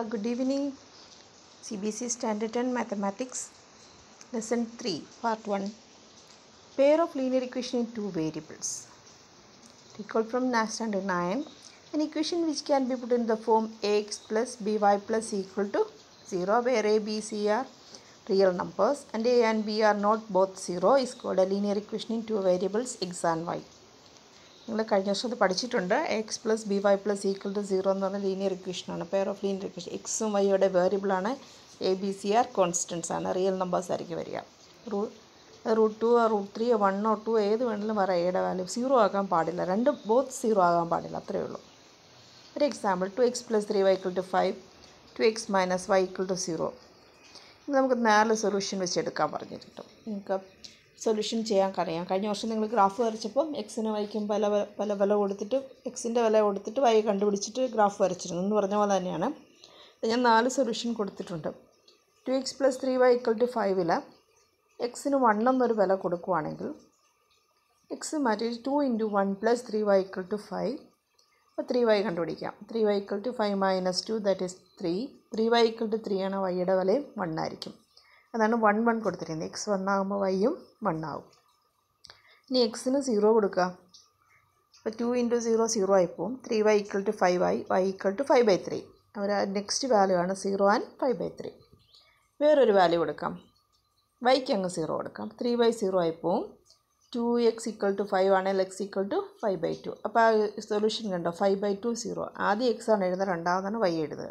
Hello, good evening. CBC Standard 10 Mathematics Lesson 3 Part 1 Pair of linear equation in two variables. Recall from Standard 9 an equation which can be put in the form ax plus by plus equal to 0 where a, b, c are real numbers and a and b are not both 0 is called a linear equation in two variables x and y. നിങ്ങൾ കഴിഞ്ഞ വർഷം ഇത് പഠിച്ചിട്ടുണ്ട് x plus b y plus equal to zero എന്ന് പറഞ്ഞാൽ linear ഇക്വേഷനാണ് pair of linear equation എക്സും വൈയുടെ വേരിയബിളാണ് a b c r constants ആണ് റിയൽ നമ്പേഴ്സ് ആയിരിക്കും വരിക റൂ റൂട്ട് ടു റൂട്ട് ത്രീ വണ്ണോ ടു ഏത് വേണമെങ്കിലും പറയാം എയുടെ വാല്യൂ സീറോ ആകാൻ പാടില്ല രണ്ട് ബോത്ത് സീറോ ആകാൻ പാടില്ല അത്രയേ ഉള്ളൂ ഒരു example two x plus three y equal to five two x minus y to zero നമുക്ക് നാല് സൊല്യൂഷൻ എടുക്കാൻ പറഞ്ഞിട്ടുണ്ട് നിങ്ങൾക്ക് സൊല്യൂഷൻ ചെയ്യാൻ അറിയാം കഴിഞ്ഞ വർഷം നിങ്ങൾ ഗ്രാഫ് വരച്ചപ്പം എക്സിന് വൈക്കും പല പല വില കൊടുത്തിട്ട് എക്സിൻ്റെ വില കൊടുത്തിട്ട് വൈ കണ്ടുപിടിച്ചിട്ട് ഗ്രാഫ് വരച്ചിരുന്നു എന്ന് പറഞ്ഞ പോലെ തന്നെയാണ് ഞാൻ നാല് സൊല്യൂഷൻ കൊടുത്തിട്ടുണ്ട് two x plus three y equal to ഫൈവിൽ എക്സിന് വൺ എന്നൊരു വില കൊടുക്കുവാണെങ്കിൽ എക്സ് മാറ്റി two into one plus three y equal to five അപ്പോൾ ത്രീ വൈ കണ്ടുപിടിക്കാം three y equal to five minus two that is three three y equal to three ആണ് വൈയുടെ വിലയും വൺ ആയിരിക്കും അതാണ് വൺ വൺ കൊടുത്തിരിക്കുന്നത് എക്സ് വൺ വൈയും one ആവും ഇനി എക്സിന് സീറോ കൊടുക്കുക അപ്പോൾ ടു ഇൻറ്റു സീറോ സീറോ ആയി പോവും three y equal to five ആയി y equal to five by three അവർ നെക്സ്റ്റ് വാല്യൂ ആണ് zero and five by three വേറൊരു വാല്യൂ കൊടുക്കാം വൈക്ക് അങ്ങ് സീറോ കൊടുക്കാം ത്രീ ബൈ സീറോ ആയി പോവും two x equal to five ആണെങ്കിൽ x equal to five by two അപ്പോൾ ആ സൊല്യൂഷൻ കണ്ടോ ഫൈവ് ബൈ ടു സീറോ ആദ്യം എക്സ് ആണ് എഴുതുന്നത് രണ്ടാമതാണ് വൈ എഴുതുക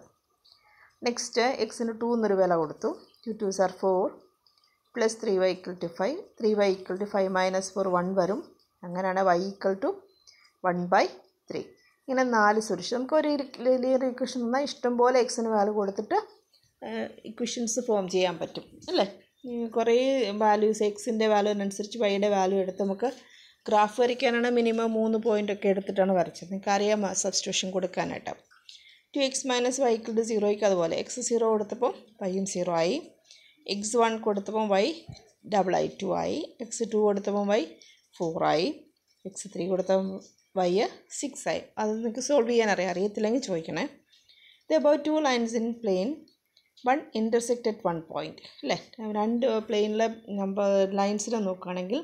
നെക്സ്റ്റ് എക്സിന് ടു എന്നൊരു വില കൊടുത്തു two two sir four plus three y equal to five three y equal to five minus four one വരും അങ്ങനെയാണ് y equal to one by three ഇങ്ങനെ നാല് സൊല്യൂഷൻ നമുക്ക് ഒരു ലീനിയർ ഇക്വേഷൻ തന്നാൽ ഇഷ്ടംപോലെ എക്സിന് വാല്യൂ കൊടുത്തിട്ട് ഇക്വേഷൻസ് ഫോം ചെയ്യാൻ പറ്റും അല്ലേ കുറേ വാല്യൂസ് എക്സിൻ്റെ വാല്യൂ വാല്യൂവിനനുസരിച്ച് വൈയുടെ വാല്യൂ എടുത്ത് നമുക്ക് ഗ്രാഫ് വരയ്ക്കാനാണ് മിനിമം മൂന്ന് പോയിൻ്റ് ഒക്കെ എടുത്തിട്ടാണ് വരച്ചത് നിങ്ങൾക്ക് അറിയാം സബ്സ്റ്റിറ്റ്യൂഷൻ കൊടുക്കാനായിട്ട് ടു എക്സ് മൈനസ് ടു സീറോയ്ക്ക് അതുപോലെ എക്സ് സീറോ കൊടുത്തപ്പം വൈയും സീറോ ആയി എക്സ് വൺ കൊടുത്തപ്പം വൈ ഡബിൾ ഐ ടു ആയി എക്സ് ടു കൊടുത്തപ്പം വൈ ഫോറായി എക്സ് ത്രീ കൊടുത്തപ്പം വൈ സിക്സ് ആയി അത് നിങ്ങൾക്ക് സോൾവ് ചെയ്യാൻ അറിയാം അറിയത്തില്ലെങ്കിൽ ചോദിക്കണേ ഇത് about two lines in plane one intersect at one point അല്ലേ രണ്ട് പ്ലെയിനിലെ നമ്പർ ലൈൻസിൽ നോക്കുകയാണെങ്കിൽ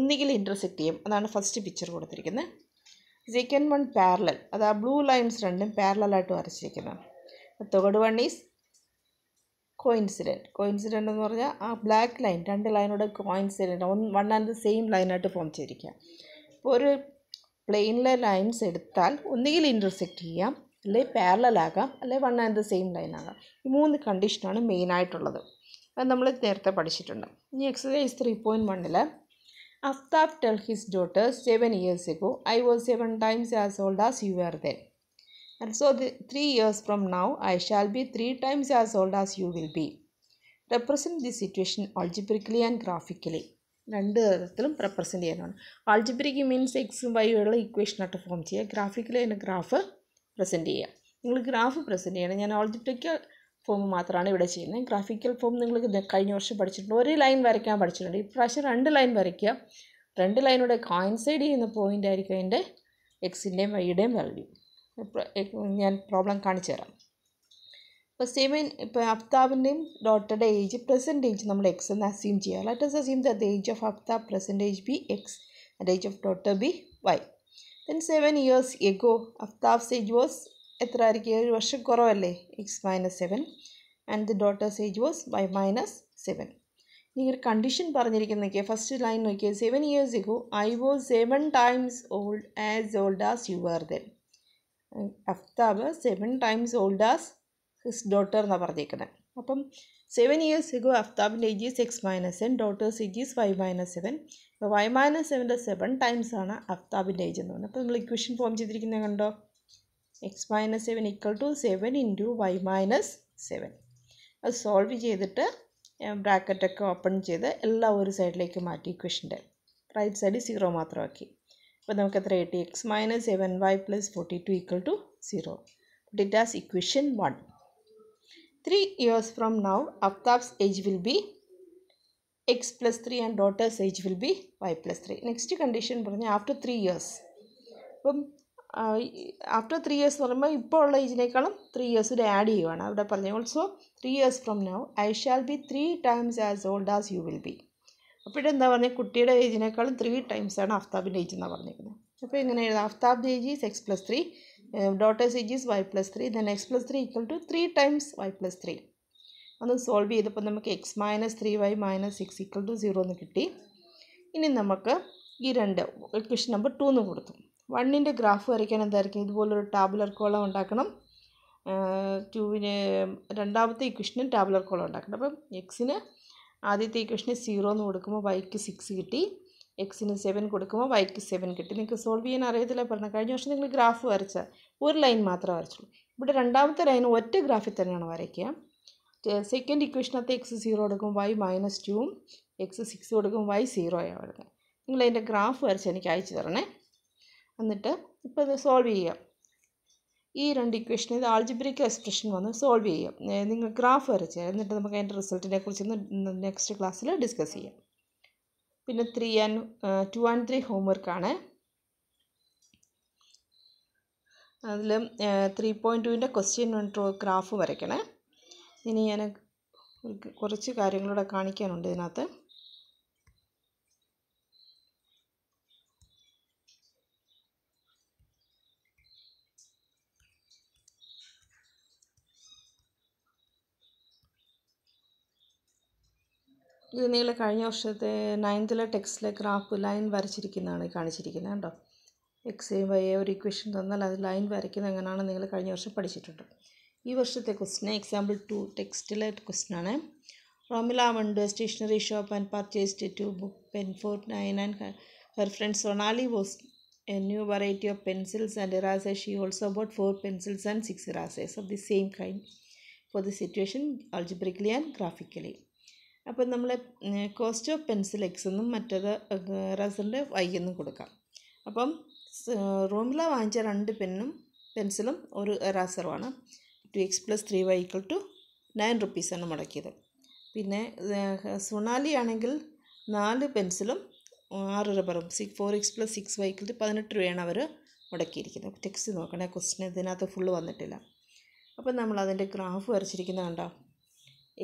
ഒന്നുകിൽ ഇൻ്റർസെക്റ്റ് ചെയ്യും അതാണ് ഫസ്റ്റ് പിക്ചർ കൊടുത്തിരിക്കുന്നത് സെക്കൻഡ് വൺ പാരലൽ അത് ആ ബ്ലൂ ലൈൻസ് രണ്ടും പാരലായിട്ട് വരച്ചിരിക്കുന്നതാണ് third one is coincident coincident എന്ന് പറഞ്ഞാൽ ആ ബ്ലാക്ക് ലൈൻ രണ്ട് ലൈനോട് കോയിൻസിഡൻറ്റ് ഒന്ന് വൺ ആൻഡ് ദ സെയിം ലൈനായിട്ട് ഫോം ചെയ്തിരിക്കുക അപ്പോൾ ഒരു പ്ലെയിനിലെ ലൈൻസ് എടുത്താൽ ഒന്നുകിൽ ഇൻ്റർസെക്റ്റ് ചെയ്യാം അല്ലെങ്കിൽ പാരലാകാം അല്ലെങ്കിൽ വൺ ആൻഡ് ദ സെയിം ലൈനാകാം ഈ മൂന്ന് കണ്ടീഷനാണ് മെയിനായിട്ടുള്ളത് അത് നമ്മൾ നേരത്തെ പഠിച്ചിട്ടുണ്ട് ഇനി എക്സസൈസ് ത്രീ പോയിൻറ്റ് വണ്ണിൽ Aftab told his daughter, Seven years ago, I was seven times as old as you were then. And so, the, three years from now, I shall be three times as old as you will be. Represent this situation algebraically and graphically. രണ്ട് തരത്തിലും represent ചെയ്യാനാണ് ആൾജിബ്രിക്ക് means എക്സും വൈയുള്ള ഇക്വേഷനായിട്ട് form ചെയ്യുക graphically അതിൻ്റെ graph present ചെയ്യുക നിങ്ങൾ ഗ്രാഫ് പ്രസൻറ്റ് ചെയ്യണം ഞാൻ ആൾജിബ്രിക്ക് ഫോം മാത്രമാണ് ഇവിടെ ചെയ്യുന്നത് ഗ്രാഫിക്കൽ ഫോം നിങ്ങൾ കഴിഞ്ഞ വർഷം പഠിച്ചിട്ടുണ്ട് ഒരു ലൈൻ വരയ്ക്കാൻ പഠിച്ചിട്ടുണ്ട് ഇപ്രാവശ്യം രണ്ട് ലൈൻ വരയ്ക്കുക രണ്ട് ലൈനൂടെ കോയിൻസൈഡ് ചെയ്യുന്ന പോയിൻ്റ് ആയിരിക്കും അതിൻ്റെ എക്സിൻ്റെയും വൈയുടെയും വാല്യൂ ഞാൻ പ്രോബ്ലം കാണിച്ചു തരാം ഇപ്പോൾ സെയിമൻ ഇപ്പോൾ അഫ്താബിൻ്റെയും ഡോട്ടറുടെ ഏജ് പ്രസൻറ്റ് ഏജ് നമ്മൾ എക്സ് എന്ന് അസ്യൂം ചെയ്യുക as assume the age of Aftab age be x and age of daughter be y then seven years ago Aftab's age was എത്ര ആയിരിക്കും ഏഴ് വർഷം കുറവല്ലേ x minus seven and the daughter's age was y minus seven ഇനി ഒരു condition പറഞ്ഞിരിക്കുന്ന first line നോക്കിയാൽ seven years ago I was seven times old as old as U are then Aftab seven times old as his daughter എന്നാണ് പറഞ്ഞിരിക്കുന്നത് അപ്പം seven years ago അഫ്താബിൻ്റെ age is x minus seven daughter's age is y minus seven അപ്പോൾ y minus സെവൻ്റെ seven times ആണ് അഫ്താബിൻ്റെ age എന്ന് പറഞ്ഞത് അപ്പോൾ നമ്മൾ ഇക്വേഷൻ ഫോം ചെയ്തിരിക്കുന്നത് കണ്ടോ x minus seven equal to seven into y minus seven അത് സോൾവ് ചെയ്തിട്ട് ബ്രാക്കറ്റൊക്കെ ഓപ്പൺ ചെയ്ത് എല്ലാം ഒരു സൈഡിലേക്ക് മാറ്റി ഇക്വഷൻ്റെ റൈറ്റ് സൈഡ് സീറോ മാത്രമാക്കി അപ്പോൾ നമുക്ക് എത്ര കിട്ടി x minus seven y plus forty two equal to zero it as equation one three years from now Aftab's age will be x plus three and daughter's age will be y plus three next condition പറഞ്ഞാൽ after three years അപ്പം after three years എന്ന് പറയുമ്പോൾ ഇപ്പോൾ ഉള്ള ഏജിനേക്കാളും three years കൂടെ add ചെയ്യുവാണ് അവിടെ പറഞ്ഞ also three years from now I shall be three times as old as you will be അപ്പോഴെന്താ പറഞ്ഞാൽ കുട്ടിയുടെ ഏജിനേക്കാളും ത്രീ ടൈംസ് ആണ് ആഫ്താബിൻ്റെ ഏജ് എന്നാണ് പറഞ്ഞിരിക്കുന്നത് അപ്പോൾ ഇങ്ങനെ എഴുതാം Aftab age is x plus three daughter's age is y plus three then x plus three equal to three times y plus three ഒന്ന് സോൾവ് ചെയ്തപ്പോൾ നമുക്ക് x minus three y minus six equal to zero എന്ന് കിട്ടി ഇനി നമുക്ക് ഈ രണ്ട് equation number two എന്ന് കൊടുത്തു വണ്ണിൻ്റെ ഗ്രാഫ് വരയ്ക്കാൻ എന്തായിരിക്കും ഇതുപോലൊരു ടാബുലർ കോളം ഉണ്ടാക്കണം ടുവിന് രണ്ടാമത്തെ ഇക്വേഷനും ടാബുലർ കോളം ഉണ്ടാക്കണം അപ്പം എക്സിന് ആദ്യത്തെ ഇക്വഷന് സീറോ എന്ന് കൊടുക്കുമ്പോൾ വൈക്ക് സിക്സ് കിട്ടി എക്സിന് സെവൻ കൊടുക്കുമ്പോൾ വൈക്ക് സെവൻ കിട്ടി നിങ്ങൾക്ക് സോൾവ് ചെയ്യാൻ അറിയത്തില്ല പറഞ്ഞാൽ കഴിഞ്ഞ വർഷം നിങ്ങൾ ഗ്രാഫ് വരച്ച ഒരു ലൈൻ മാത്രമേ വരച്ചുള്ളൂ ഇവിടെ രണ്ടാമത്തെ ലൈൻ ഒറ്റ ഗ്രാഫിൽ തന്നെയാണ് വരയ്ക്കുക സെക്കൻഡ് ഇക്വേഷനകത്ത് എക്സ് സീറോ കൊടുക്കുമ്പോൾ വൈ മൈനസ് ടുവും എക്സ് സിക്സ് കൊടുക്കുമ്പോൾ വൈ ആണ് വരുന്നത് നിങ്ങൾ അതിൻ്റെ ഗ്രാഫ് വരച്ച് എനിക്ക് അയച്ചു തരണേ എന്നിട്ട് ഇപ്പോൾ ഇത് സോൾവ് ചെയ്യാം ഈ രണ്ട് ഇക്വേഷൻ ഇത് ആൾജിബ്രിക്ക് എക്സ്പ്രഷൻ വന്ന് സോൾവ് ചെയ്യാം നിങ്ങൾ ഗ്രാഫ് വരച്ച് എന്നിട്ട് നമുക്ക് അതിൻ്റെ റിസൾട്ടിനെ കുറിച്ച് നെക്സ്റ്റ് ക്ലാസ്സിൽ ഡിസ്കസ് ചെയ്യാം പിന്നെ three and two and three ഹോംവർക്കാണ് അതിൽ ത്രീ പോയിൻറ്റ് ടുവിൻ്റെ ക്വസ്റ്റ്യൻ ഗ്രാഫ് വരയ്ക്കണേ ഇനി ഞാൻ കുറച്ച് കാര്യങ്ങളൂടെ കാണിക്കാനുണ്ട് ഇതിനകത്ത് ഇത് നിങ്ങൾ കഴിഞ്ഞ വർഷത്തെ നയൻത്തിലെ ടെക്സ്റ്റിലെ ഗ്രാഫ് ലൈൻ വരച്ചിരിക്കുന്നതാണ് കാണിച്ചിരിക്കുന്നത് കേട്ടോ എക്സ് എ വൈ ഒരു ഇക്വേഷൻ തന്നാൽ അത് ലൈൻ വരയ്ക്കുന്നത് എങ്ങനെയാണെന്ന് നിങ്ങൾ കഴിഞ്ഞ വർഷം പഠിച്ചിട്ടുണ്ട് ഈ വർഷത്തെ ക്വസ്റ്റിന് എക്സാമ്പിൾ ടു ടെക്സ്റ്റിലെ ക്വസ്റ്റിനാണ് റോമിലാവുണ്ട് stationery shop and purchased two book pen for nine and her friends Sonali was a new variety of pencils and erasers she also about four pencils and six erasers of the same kind for the situation algebraically and graphically അപ്പോൾ നമ്മൾ cost of pencil X എന്നും മറ്റത് റസറിൻ്റെ Y എന്നും കൊടുക്കാം അപ്പം റോമില വാങ്ങിച്ച രണ്ട് പെന്നും പെൻസിലും ഒരു റസറുമാണ് two x plus three y equal to nine റുപ്പീസാണ് മുടക്കിയത് പിന്നെ സുണാലി ആണെങ്കിൽ നാല് പെൻസിലും ആറ് റബ്ബറും six four x plus six വൈക്കിൽ പതിനെട്ട് രൂപയാണ് അവർ മുടക്കിയിരിക്കുന്നത് ടെക്സ്റ്റ് നോക്കണേ ക്വസ്റ്റിന് ഇതിനകത്ത് ഫുള്ള് വന്നിട്ടില്ല അപ്പം നമ്മൾ അതിൻ്റെ ഗ്രാഫ് വരച്ചിരിക്കുന്നത് കണ്ടോ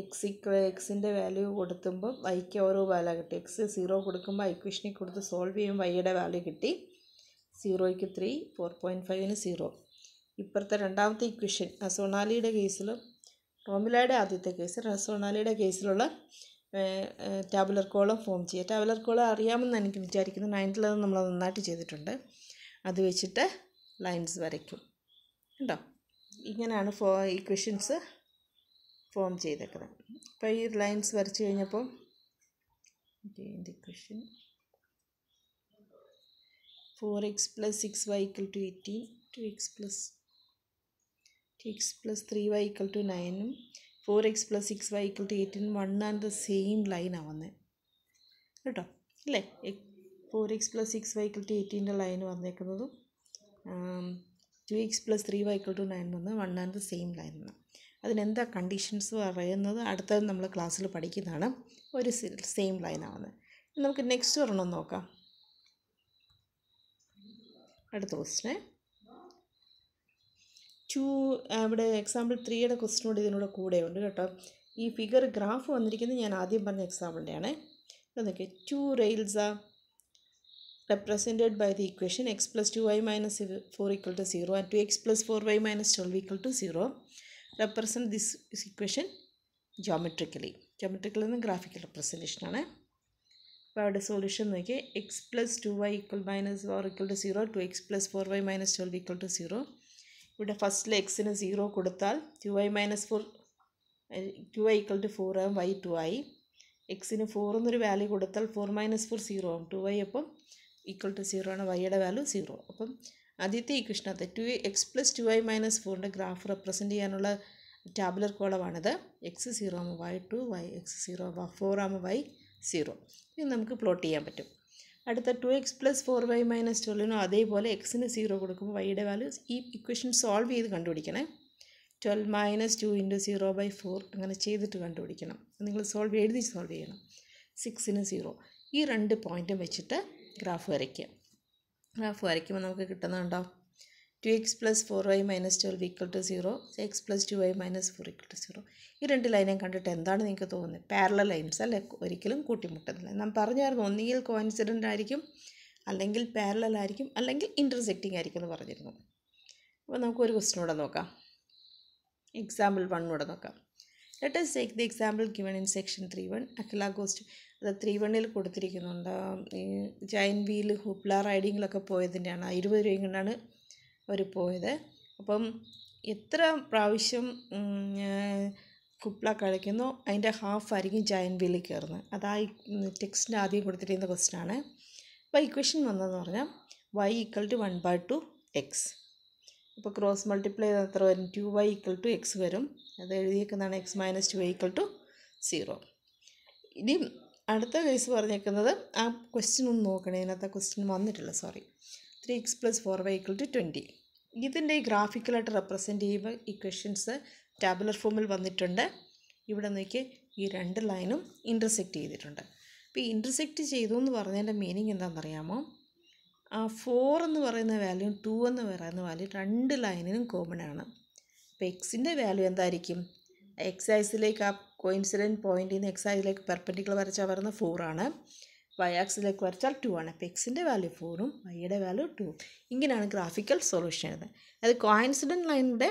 എക്സ് ഇക്വ എക്സിൻ്റെ വാല്യൂ കൊടുത്തുമ്പം വൈക്ക് ഓരോ വാല്യൂ കിട്ടി എക്സ് സീറോ കൊടുക്കുമ്പോൾ ഇക്വേഷനിൽ കൊടുത്ത് സോൾവ് ചെയ്യുമ്പോൾ വൈയുടെ വാല്യൂ കിട്ടി സീറോയ്ക്ക് ത്രീ ഫോർ പോയിൻറ്റ് ഫൈവിന് സീറോ ഇപ്പുറത്തെ രണ്ടാമത്തെ ഇക്വേഷൻ റസോണാലിയുടെ കേസിലും റോമിലയുടെ ആദ്യത്തെ കേസ് റസോണാലിയുടെ കേസിലുള്ള ടാബുലർ കോളം ഫോം ചെയ്യുക ടാബുലർ കോളം അറിയാമെന്ന് എനിക്ക് വിചാരിക്കുന്നു നയൻത്തിൽ അത് നമ്മൾ നന്നായിട്ട് ചെയ്തിട്ടുണ്ട് അത് വെച്ചിട്ട് ലൈൻസ് വരയ്ക്കും കേട്ടോ ഇങ്ങനെയാണ് ഫോ ഇക്വേഷൻസ് ഫോം ചെയ്തേക്കുന്നത് അപ്പോൾ ഈ ലൈൻസ് വരച്ച് കഴിഞ്ഞപ്പോൾ the question four x plus six y equal to eighteen two x plus two x plus three y equal to നയനും four x plus six y equal to eighteen one and the same line ആവുന്നത് കേട്ടോ അല്ലേ four x plus six y equal to എയ്റ്റീൻ്റെ line വന്നേക്കുന്നതും two x plus three y equal to nine വന്ന് one and the same line എന്നാണ് അതിനെന്താ conditions പറയുന്നത് അടുത്തത് നമ്മൾ ക്ലാസ്സിൽ പഠിക്കുന്നതാണ് ഒരു സെയിം ലൈനാണ് നമുക്ക് നെക്സ്റ്റ് ഒരെണ്ണം നോക്കാം അടുത്ത ക്വസ്റ്റിന് ടു ഇവിടെ എക്സാമ്പിൾ ത്രീയുടെ ക്വസ്റ്റിനോട് ഇതിനോട് കൂടെ ഉണ്ട് കേട്ടോ ഈ ഫിഗർ ഗ്രാഫ് വന്നിരിക്കുന്നത് ഞാൻ ആദ്യം പറഞ്ഞ എക്സാമ്പിളിൻ്റെയാണ് അതൊക്കെ two rails are represented by the equation x plus two y minus four equal to zero and two x plus four y minus twelve equal to zero represent this equation geometrically geometrically നിന്ന് graphical റെപ്രസെൻറ്റേഷനാണ് അപ്പോൾ അവിടെ solution നോക്കി x plus two y equal minus four equal to zero two x plus four y minus twelve equal to zero ഇവിടെ ഫസ്റ്റിൽ എക്സിന് zero കൊടുത്താൽ two y minus four two y equal to four ആവും y two ആയി എക്സിന് four എന്നൊരു value കൊടുത്താൽ four minus four zero ആവും ടു വൈ അപ്പം ഈക്വൽ ടു സീറോ ആണ് വൈയുടെ വാല്യൂ സീറോ അപ്പം ആദ്യത്തെ ഈ കൃഷ്ണത്തെ two x plus two I minus ഫോറിൻ്റെ ഗ്രാഫ് റെപ്രസെൻറ്റ് ചെയ്യാനുള്ള ടാബ്ലർ കോളമാണിത് എക്സ് സീറോ ആമ y two y x zero four ആമ വൈ സീറോ ഇത് നമുക്ക് പ്ലോട്ട് ചെയ്യാൻ പറ്റും അടുത്ത two x plus four y minus ട്വൽവിനും അതേപോലെ എക്സിന് സീറോ കൊടുക്കുമ്പോൾ വൈയുടെ വാല്യൂ ഈ ഇക്വേഷൻ സോൾവ് ചെയ്ത് കണ്ടുപിടിക്കണേ twelve minus two into zero by four അങ്ങനെ ചെയ്തിട്ട് കണ്ടുപിടിക്കണം നിങ്ങൾ സോൾവ് എഴുതി സോൾവ് ചെയ്യണം സിക്സിന് സീറോ ഈ രണ്ട് പോയിൻറ്റും വെച്ചിട്ട് ഗ്രാഫ് വരയ്ക്കുക ഗ്രാഫ് വരയ്ക്കുമ്പോൾ നമുക്ക് കിട്ടുന്നുണ്ടോ two x plus four y minus twelve equal to zero x plus two y minus four equal to zero ഈ രണ്ട് ലൈനെയും കണ്ടിട്ട് എന്താണ് നിങ്ങൾക്ക് തോന്നുന്നത് പാരല ലൈൻസ് അല്ലേ ഒരിക്കലും കൂട്ടിമുട്ടുന്നില്ല നാം പറഞ്ഞായിരുന്നു ഒന്നുകിൽ കോൻസിഡൻ്റ് ആയിരിക്കും അല്ലെങ്കിൽ പാരലൽ ആയിരിക്കും അല്ലെങ്കിൽ ഇൻ്റർസെക്റ്റിംഗ് ആയിരിക്കും എന്ന് പറഞ്ഞിരുന്നു അപ്പോൾ നമുക്ക് ഒരു ക്വസ്റ്റൻ കൂടെ നോക്കാം എക്സാമ്പിൾ വൺ കൂടെ നോക്കാം let us take the example given in section three one Akhila goes to അത് ത്രിവണ്ണിൽ കൊടുത്തിരിക്കുന്നുണ്ട് ഈ ജൈൻ വീൽ ഹുബ്ല റൈഡിങ്ങിലൊക്കെ പോയതിൻ്റെയാണ് ഇരുപത് രൂപയും കൊണ്ടാണ് അവർ പോയത് അപ്പം എത്ര പ്രാവശ്യം കുപ്ല കഴിക്കുന്നു അതിൻ്റെ ഹാഫ് ആയിരിക്കും ജയൻ വീലിൽ കയറുന്നത് അതാ ഈ ടെക്സ്റ്റിൻ്റെ ആദ്യം കൊടുത്തിരിക്കുന്ന ക്വസ്റ്റൻ ആണ് അപ്പോൾ ഇക്വേഷൻ വന്നതെന്ന് പറഞ്ഞാൽ y equal to one by two x അപ്പോൾ ക്രോസ് മൾട്ടിപ്ലൈ ചെയ്ത് എത്ര വരും two y equal to x വരും അത് എഴുതിയേക്കുന്നതാണ് x minus two y equal to zero ഇനി അടുത്ത കേസ് പറഞ്ഞേക്കുന്നത് ആ ക്വസ്റ്റ്യൻ ഒന്ന് നോക്കണേ ഇതിനകത്ത് ക്വസ്റ്റ്യൻ വന്നിട്ടില്ല sorry three x plus four y equal to twenty ഇതിൻ്റെ ഈ ഗ്രാഫിക്കലായിട്ട് റെപ്രസെൻറ്റ് ചെയ്യുമ്പോൾ ഈ ക്വസ്റ്റ്യൻസ് ടാബുലർ ഫോമിൽ വന്നിട്ടുണ്ട് ഇവിടെ നോക്കി ഈ രണ്ട് ലൈനും ഇൻ്റർസെക്റ്റ് ചെയ്തിട്ടുണ്ട് അപ്പോൾ ഇൻ്റർസെക്റ്റ് ചെയ്തു എന്ന് പറഞ്ഞതിൻ്റെ മീനിങ് എന്താണെന്നറിയാമോ ആ ഫോർ എന്ന് പറയുന്ന വാല്യൂ ടു എന്ന് പറയുന്ന വാല്യൂ രണ്ട് ലൈനിനും കോമൺ ആണ് അപ്പോൾ എക്സിൻ്റെ വാല്യൂ എന്തായിരിക്കും എക്സൈസിലേക്ക് ആ കോയിൻസിഡൻറ്റ് പോയിൻറ്റിൽ നിന്ന് എക്സ് അതിലേക്ക് പെർപ്പൻഡിക്കുലർ വരച്ചാൽ വരുന്ന ഫോറാണ് വൈ ആക്സിലേക്ക് വരച്ചാൽ ടു ആണ് അപ്പോൾ എക്സിൻ്റെ വാല്യൂ ഫോറും വൈയുടെ വാല്യൂ ടു ഇങ്ങനെയാണ് ഗ്രാഫിക്കൽ സൊല്യൂഷൻ എഴുതുന്നത് അത് കോയിൻസിഡൻറ്റ് ലൈനിൻ്റെ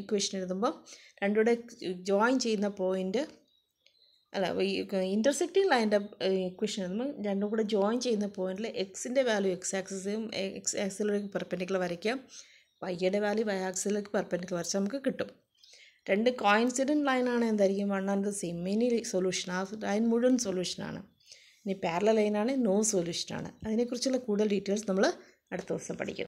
ഇക്വേഷൻ എഴുതുമ്പോൾ രണ്ടുകൂടെ ജോയിൻ ചെയ്യുന്ന പോയിൻ്റ് അല്ല ഇൻ്റർസെക്റ്റിംഗ് ലൈൻ്റെ ഇക്വേഷൻ എഴുതുമ്പോൾ രണ്ടും കൂടെ ജോയിൻ ചെയ്യുന്ന പോയിന്റിൽ എക്സിൻ്റെ വാല്യൂ എക്സ് ആക്സിസും എക്സ് ആക്സിലേക്ക് പെർപ്പൻഡിക്കുലർ വരയ്ക്കാം വൈയുടെ വാല്യൂ വൈ ആക്സിലേക്ക് പെർപ്പൻഡിക്കുലർ വരച്ചാൽ നമുക്ക് കിട്ടും രണ്ട് കോയിൻസിഡൻറ്റ് ലൈനാണ് എന്തായിരിക്കും one and the same many solution ആ ലൈൻ മുഴുവൻ സൊല്യൂഷനാണ് ഇനി പാരല ലൈനാണ് നോ സൊല്യൂഷനാണ് അതിനെക്കുറിച്ചുള്ള കൂടുതൽ ഡീറ്റെയിൽസ് നമ്മൾ അടുത്ത ദിവസം പഠിക്കും